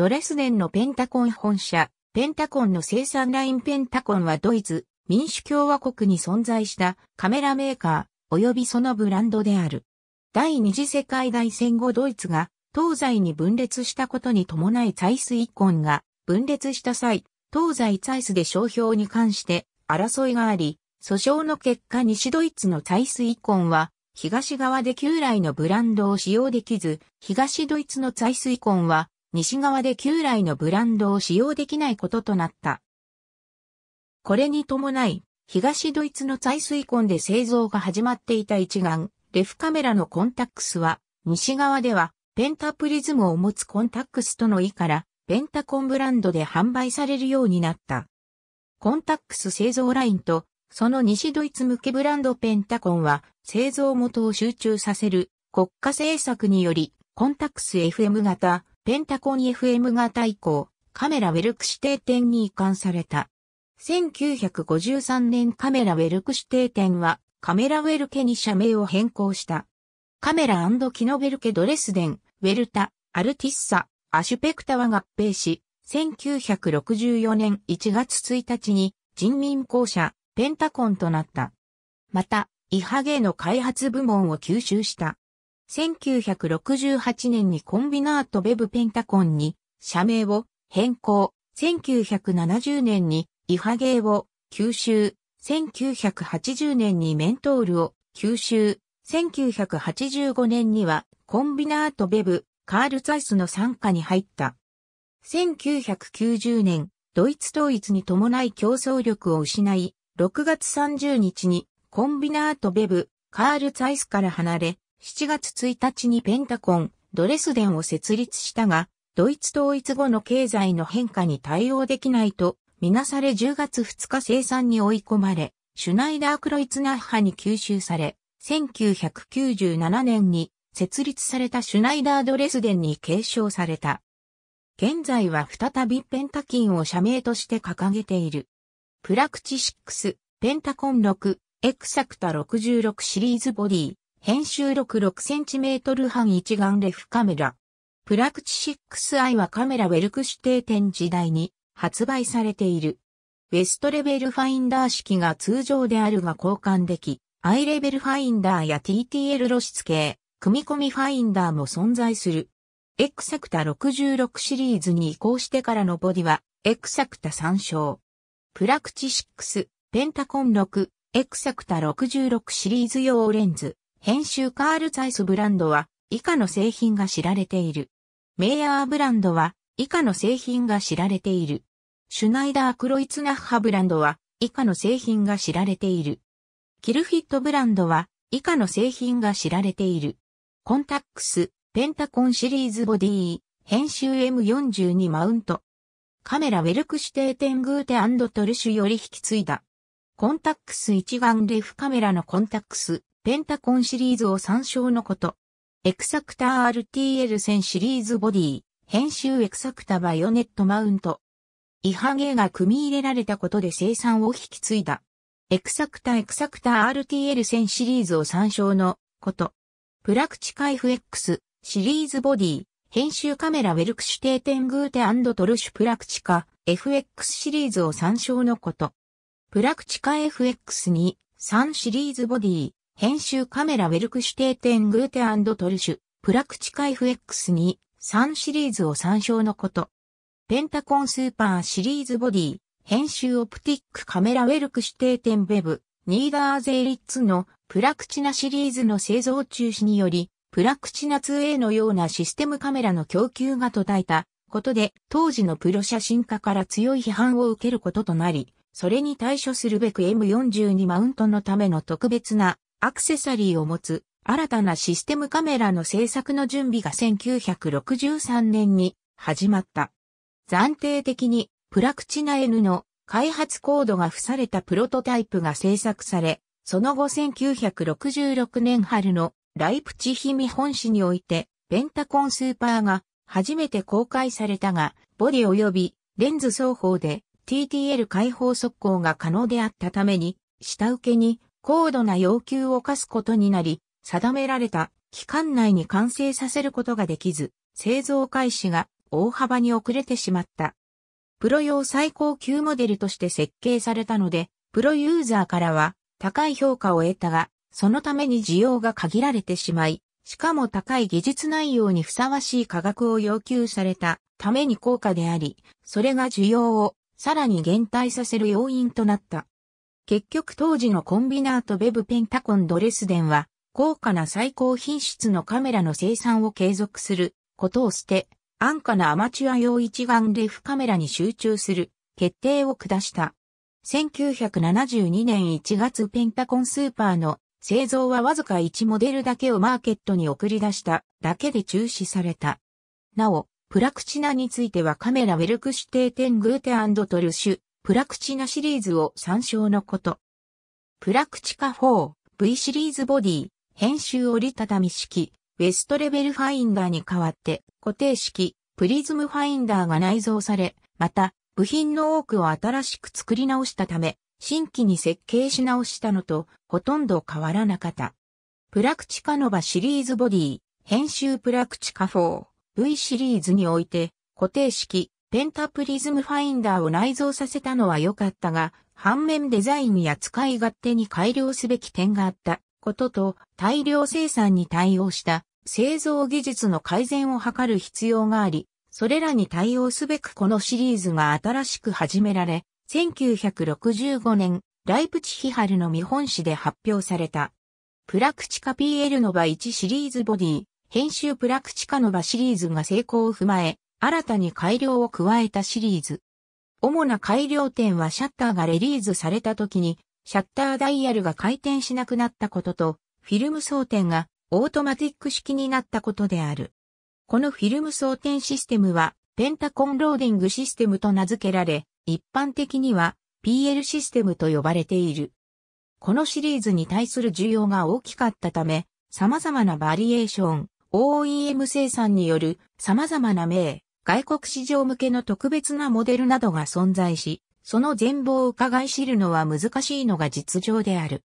ドレスデンのペンタコン本社、ペンタコンの生産ラインペンタコンはドイツ、民主共和国に存在したカメラメーカー、及びそのブランドである。第二次世界大戦後ドイツが東西に分裂したことに伴いザイス一ンが分裂した際、東西ザイスで商標に関して争いがあり、訴訟の結果西ドイツのザイス一ンは東側で旧来のブランドを使用できず、東ドイツのザイスイコンは西側で旧来のブランドを使用できないこととなった。これに伴い、東ドイツの採水根で製造が始まっていた一眼、レフカメラのコンタックスは、西側ではペンタプリズムを持つコンタックスとの意から、ペンタコンブランドで販売されるようになった。コンタックス製造ラインと、その西ドイツ向けブランドペンタコンは、製造元を集中させる国家政策により、コンタックス FM 型ペンタコン FM 型以降、カメラウェルク指定店に移管された。1953年カメラウェルク指定店はカメラウェルケに社名を変更した。カメラキノベルケドレスデン、ウェルタ、アルティッサ、アシュペクタは合併し、1964年1月1日に人民公社、ペンタコンとなった。また、イハゲの開発部門を吸収した。1968年にコンビナートベブペンタコンに社名を変更。1970年にイハゲーを吸収。1980年にメントールを吸収。1985年にはコンビナートベブ、カール・ザイスの参加に入った。1990年、ドイツ統一に伴い競争力を失い、6月30日にコンビナートベブ、カール・ザイスから離れ、7月1日にペンタコン、ドレスデンを設立したが、ドイツ統一後の経済の変化に対応できないと、みなされ10月2日生産に追い込まれ、シュナイダー・クロイツナッハに吸収され、1997年に設立されたシュナイダー・ドレスデンに継承された。現在は再びペンタキンを社名として掲げている。プラクチ6、ペンタコン6、エクサクタ66シリーズボディ、編集録 6cm 半一眼レフカメラ。プラクチ 6i はカメラウェルク指定店時代に発売されている。ウェストレベルファインダー式が通常であるが交換でき、アイレベルファインダーや TTL 露出系、組み込みファインダーも存在する。エクサクタ66シリーズに移行してからのボディは、エクサクタ参照。プラクチ6、ペンタコン6、エクサクタ66シリーズ用レンズ。編集カール・ザイスブランドは以下の製品が知られている。メイヤーブランドは以下の製品が知られている。シュナイダー・クロイツナッハブランドは以下の製品が知られている。キルフィットブランドは以下の製品が知られている。コンタックス、ペンタコンシリーズボディ、ー、編集 M42 マウント。カメラウェルクシテーテングーテトルシュより引き継いだ。コンタックス一眼レフカメラのコンタックス、ペンタコンシリーズを参照のこと。エクサクター RTL1000 シリーズボディ、編集エクサクタバイオネットマウント。イハゲが組み入れられたことで生産を引き継いだ。エクサクタエクサクター RTL1000 シリーズを参照のこと。プラクチカ f X シリーズボディ、編集カメラウェルクシュテーテングーテトルシュプラクチカ FX シリーズを参照のこと。プラクチカ FX に3シリーズボディ、編集カメラウェルクシュテーテングーテトルシュ、プラクチカイフ X に3シリーズを参照のこと。ペンタコンスーパーシリーズボディ、編集オプティックカメラウェルクシュテーテンベブ、ニーダーゼイリッツのプラクチナシリーズの製造中止により、プラクチナ 2A のようなシステムカメラの供給が途絶えたことで、当時のプロ写真家から強い批判を受けることとなり、それに対処するべく M42 マウントのための特別なアクセサリーを持つ新たなシステムカメラの製作の準備が1963年に始まった。暫定的にプラクチナ N の開発コードが付されたプロトタイプが製作され、その後1966年春のライプチヒ見本市において、ペンタコンスーパーが初めて公開されたが、ボディ及びレンズ双方で TTL 開放速攻が可能であったために、下請けに高度な要求を課すことになり、定められた期間内に完成させることができず、製造開始が大幅に遅れてしまった。プロ用最高級モデルとして設計されたので、プロユーザーからは高い評価を得たが、そのために需要が限られてしまい、しかも高い技術内容にふさわしい価格を要求されたために高価であり、それが需要をさらに減退させる要因となった。結局当時のコンビナートベブペンタコンドレスデンは、高価な最高品質のカメラの生産を継続することを捨て、安価なアマチュア用一眼レフカメラに集中する決定を下した。1972年1月ペンタコンスーパーの製造はわずか1モデルだけをマーケットに送り出しただけで中止された。なお、プラクチナについてはカメラウェルクシュテーテングーテトルシュプラクチナシリーズを参照のこと。プラクチカ 4V シリーズボディ、編集折りたたみ式、ウェストレベルファインダーに代わって固定式、プリズムファインダーが内蔵され、また、部品の多くを新しく作り直したため、新規に設計し直したのとほとんど変わらなかった。プラクチカノバシリーズボディ、編集プラクチカ 4V シリーズにおいて、固定式、ペンタプリズムファインダーを内蔵させたのは良かったが、反面デザインや使い勝手に改良すべき点があったことと、大量生産に対応した製造技術の改善を図る必要があり、それらに対応すべくこのシリーズが新しく始められ、1965年、ライプチヒハルの見本誌で発表された。プラクチカ PL ノバ1シリーズボディ、編集プラクチカノバシリーズが成功を踏まえ、新たに改良を加えたシリーズ。主な改良点はシャッターがレリーズされた時に、シャッターダイヤルが回転しなくなったことと、フィルム装填がオートマティック式になったことである。このフィルム装填システムは、ペンタコンローディングシステムと名付けられ、一般的には PL システムと呼ばれている。このシリーズに対する需要が大きかったため、様々なバリエーション、OEM 生産による様々な名、外国市場向けの特別なモデルなどが存在し、その全貌を伺い知るのは難しいのが実情である。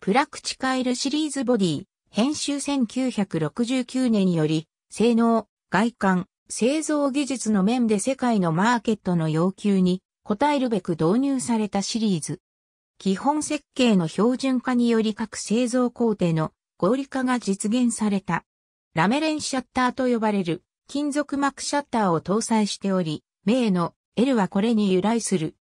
プラクチカエルシリーズボディ、編集1969年より、性能、外観、製造技術の面で世界のマーケットの要求に応えるべく導入されたシリーズ。基本設計の標準化により各製造工程の合理化が実現された。ラメレンシャッターと呼ばれる金属膜シャッターを搭載しており、名の L はこれに由来する。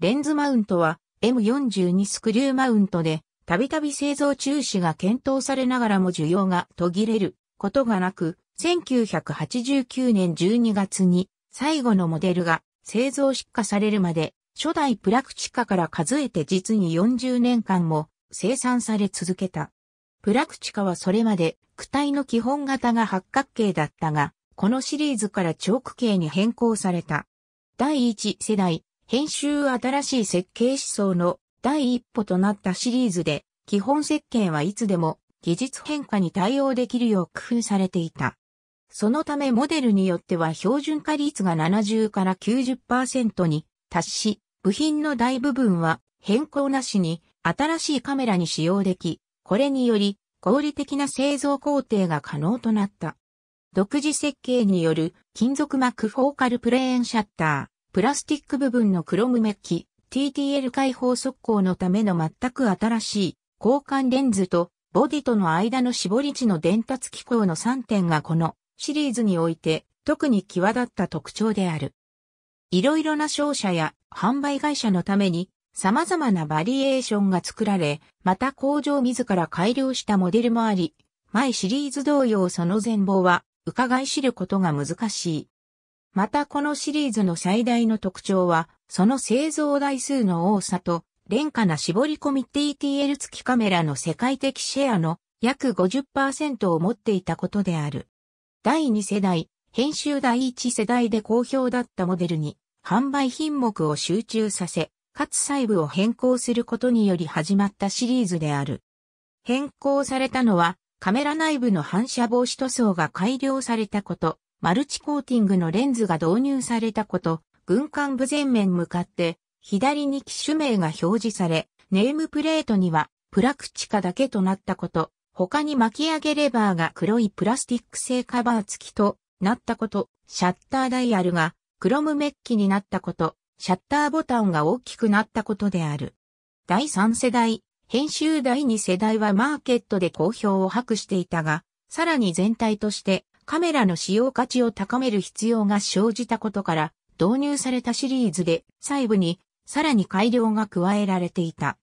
レンズマウントは M42 スクリューマウントで、たびたび製造中止が検討されながらも需要が途切れることがなく、1989年12月に最後のモデルが製造出荷されるまで、初代プラクチカから数えて実に40年間も生産され続けた。プラクチカはそれまで躯体の基本型が八角形だったが、このシリーズから長ク形に変更された。第1世代、編集新しい設計思想の第一歩となったシリーズで、基本設計はいつでも技術変化に対応できるよう工夫されていた。そのためモデルによっては標準化率が70から90%に達し、部品の大部分は変更なしに新しいカメラに使用でき、これにより合理的な製造工程が可能となった。独自設計による金属膜フォーカルプレーンシャッター、プラスティック部分のクロムメッキ、TTL 開放速攻のための全く新しい交換レンズとボディとの間の絞り値の伝達機構の3点がこのシリーズにおいて特に際立った特徴である。いろいろな商社や販売会社のために様々なバリエーションが作られ、また工場自ら改良したモデルもあり、前シリーズ同様その全貌は伺い知ることが難しい。またこのシリーズの最大の特徴は、その製造台数の多さと、廉価な絞り込み TTL 付きカメラの世界的シェアの約50%を持っていたことである。第2世代、編集第1世代で好評だったモデルに、販売品目を集中させ、かつ細部を変更することにより始まったシリーズである。変更されたのは、カメラ内部の反射防止塗装が改良されたこと、マルチコーティングのレンズが導入されたこと、軍艦部前面向かって、左に機種名が表示され、ネームプレートには、プラクチカだけとなったこと、他に巻き上げレバーが黒いプラスティック製カバー付きとなったこと、シャッターダイヤルがクロムメッキになったこと、シャッターボタンが大きくなったことである。第3世代編集第2世代はマーケットで好評を博していたが、さらに全体としてカメラの使用価値を高める必要が生じたことから導入されたシリーズで細部にさらに改良が加えられていた。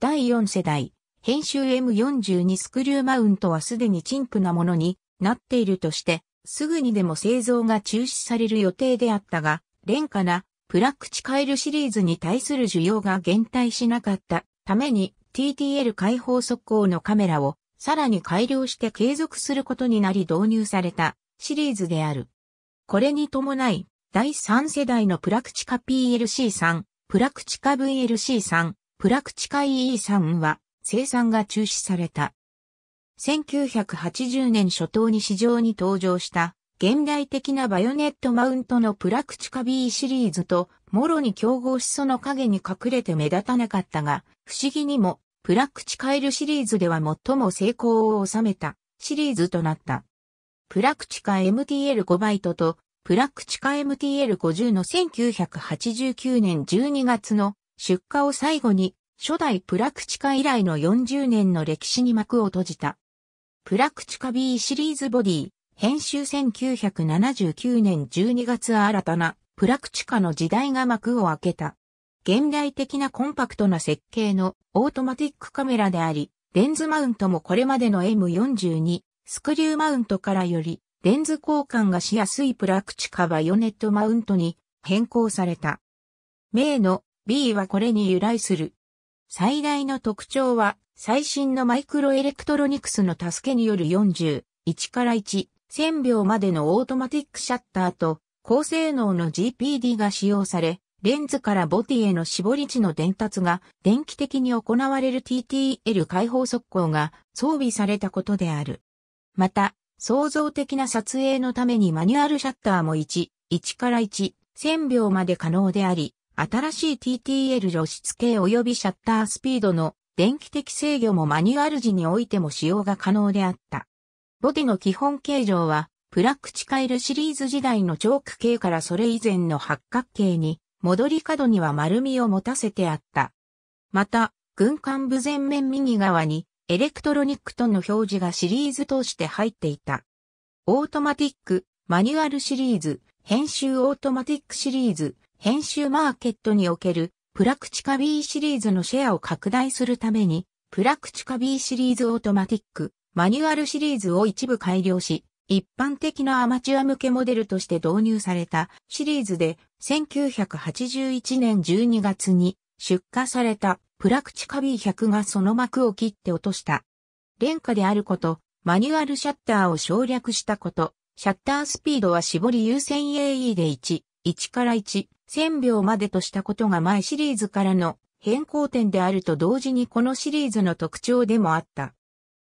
第4世代、編集 M42 スクリューマウントはすでに陳腐なものになっているとして、すぐにでも製造が中止される予定であったが、廉価なプラクチカイルシリーズに対する需要が減退しなかったために TTL 解放速攻のカメラをさらに改良して継続することになり導入されたシリーズである。これに伴い、第3世代のプラクチカ PLC3、プラクチカ VLC3、プラクチカ EE3 は生産が中止された。1980年初頭に市場に登場した現代的なバヨネットマウントのプラクチカ B シリーズともろに競合しその影に隠れて目立たなかったが、不思議にもプラクチカエルシリーズでは最も成功を収めたシリーズとなった。プラクチカ MTL5 バイトとプラクチカ MTL50 の1989年12月の出荷を最後に初代プラクチカ以来の40年の歴史に幕を閉じた。プラクチカ B シリーズボディ、編集1979年12月新たなプラクチカの時代が幕を開けた。現代的なコンパクトな設計のオートマティックカメラであり、レンズマウントもこれまでの M42 スクリューマウントからよりレンズ交換がしやすいプラクチカバヨネットマウントに変更された。名の B はこれに由来する。最大の特徴は最新のマイクロエレクトロニクスの助けによる40、1から1、1000秒までのオートマティックシャッターと高性能の GPD が使用され、レンズからボディへの絞り値の伝達が電気的に行われる TTL 解放速攻が装備されたことである。また、創造的な撮影のためにマニュアルシャッターも1、1から1、1000秒まで可能であり、新しい TTL 露出系及びシャッタースピードの電気的制御もマニュアル時においても使用が可能であった。ボディの基本形状は、プラクチカイルシリーズ時代のチョーク系からそれ以前の八角形に戻り角には丸みを持たせてあった。また、軍艦部前面右側に、エレクトロニックとの表示がシリーズ通して入っていた。オートマティック、マニュアルシリーズ、編集オートマティックシリーズ、編集マーケットにおけるプラクチカ B シリーズのシェアを拡大するために、プラクチカ B シリーズオートマティック、マニュアルシリーズを一部改良し、一般的なアマチュア向けモデルとして導入されたシリーズで1981年12月に出荷されたプラクチカ B100 がその幕を切って落とした。廉価であること、マニュアルシャッターを省略したこと、シャッタースピードは絞り優先 AE で1、1から1、1000秒までとしたことが前シリーズからの変更点であると同時にこのシリーズの特徴でもあった。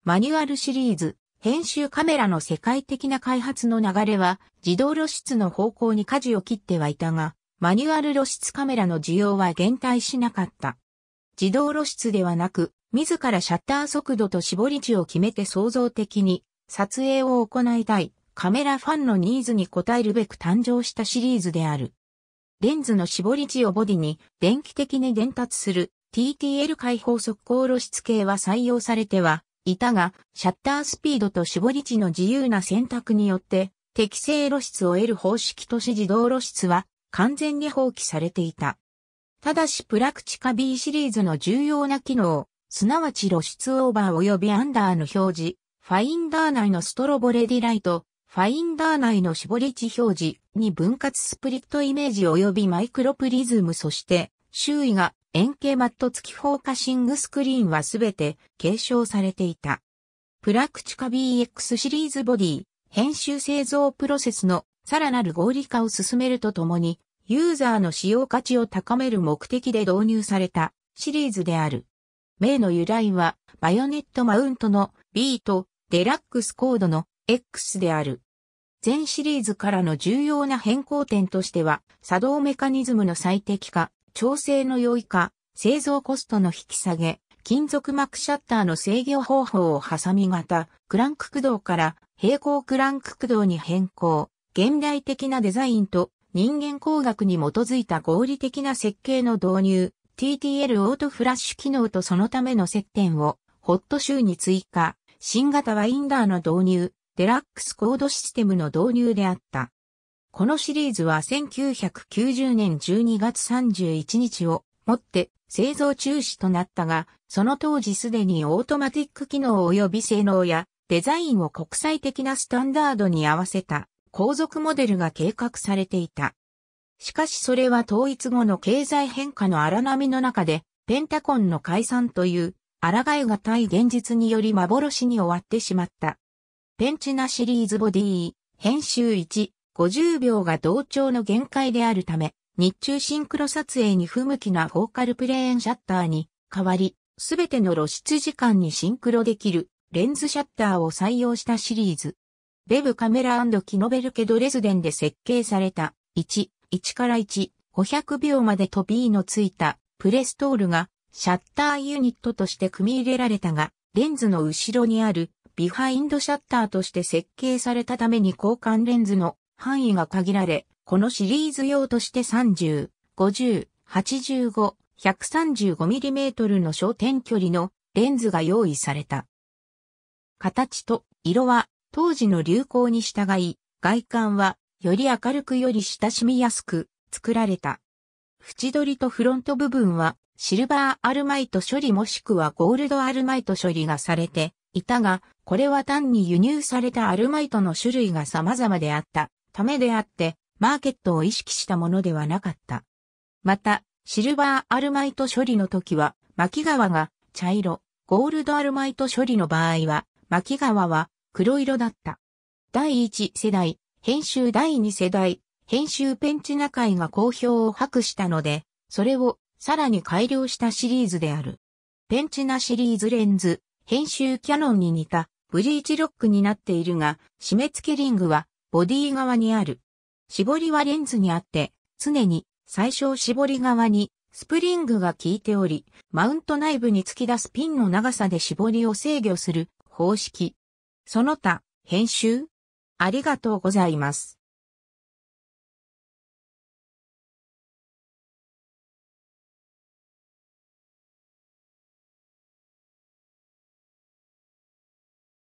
マニュアルシリーズ、編集カメラの世界的な開発の流れは自動露出の方向に舵を切ってはいたが、マニュアル露出カメラの需要は減退しなかった。自動露出ではなく、自らシャッター速度と絞り値を決めて創造的に撮影を行いたいカメラファンのニーズに応えるべく誕生したシリーズである。レンズの絞り値をボディに電気的に伝達する TTL 解放速光露出系は採用されてはいたが、シャッタースピードと絞り値の自由な選択によって、適正露出を得る方式とし自動露出は完全に放棄されていた。ただしプラクチカ B シリーズの重要な機能、すなわち露出オーバー及びアンダーの表示、ファインダー内のストロボレディライト、ファインダー内の絞り値表示に分割スプリットイメージ及びマイクロプリズムそして周囲が円形マット付きフォーカシングスクリーンはすべて継承されていた。プラクチカ BX シリーズボディ、編集製造プロセスのさらなる合理化を進めるとともに、ユーザーの使用価値を高める目的で導入されたシリーズである。名の由来は、バヨネットマウントの B とデラックスコードの X である。全シリーズからの重要な変更点としては、作動メカニズムの最適化、調整の良いか、製造コストの引き下げ、金属膜シャッターの制御方法を挟み型、クランク駆動から平行クランク駆動に変更、現代的なデザインと人間工学に基づいた合理的な設計の導入、TTL オートフラッシュ機能とそのための接点をホットシューに追加、新型ワインダーの導入、デラックスコードシステムの導入であった。このシリーズは1990年12月31日をもって製造中止となったが、その当時すでにオートマティック機能及び性能やデザインを国際的なスタンダードに合わせた後続モデルが計画されていた。しかしそれは統一後の経済変化の荒波の中で、ペンタコンの解散という、抗いがたい現実により幻に終わってしまった。ペンチナシリーズボディ編集1、50秒が同調の限界であるため、日中シンクロ撮影に不向きなフォーカルプレーンシャッターに変わり、すべての露出時間にシンクロできるレンズシャッターを採用したシリーズ。ベブカメラキノベルケドレスデンで設計された1、1から1、500秒までと B のついたプレストールがシャッターユニットとして組み入れられたが、レンズの後ろにあるビハインドシャッターとして設計されたために交換レンズの範囲が限られ、このシリーズ用として30、50、85、135mm の焦点距離のレンズが用意された。形と色は当時の流行に従い、外観はより明るくより親しみやすく作られた。縁取りとフロント部分はシルバーアルマイト処理もしくはゴールドアルマイト処理がされていたが、これは単に輸入されたアルマイトの種類が様々であった。ためであって、マーケットを意識したものではなかった。また、シルバーアルマイト処理の時は、巻川が茶色、ゴールドアルマイト処理の場合は、巻川は黒色だった。第1世代、編集第2世代、編集ペンチナ会が好評を博したので、それをさらに改良したシリーズである。ペンチナシリーズレンズ、編集キャノンに似たブリーチロックになっているが、締め付けリングはボディ側にある。絞りはレンズにあって、常に最小絞り側にスプリングが効いており、マウント内部に突き出すピンの長さで絞りを制御する方式。その他、編集ありがとうございます。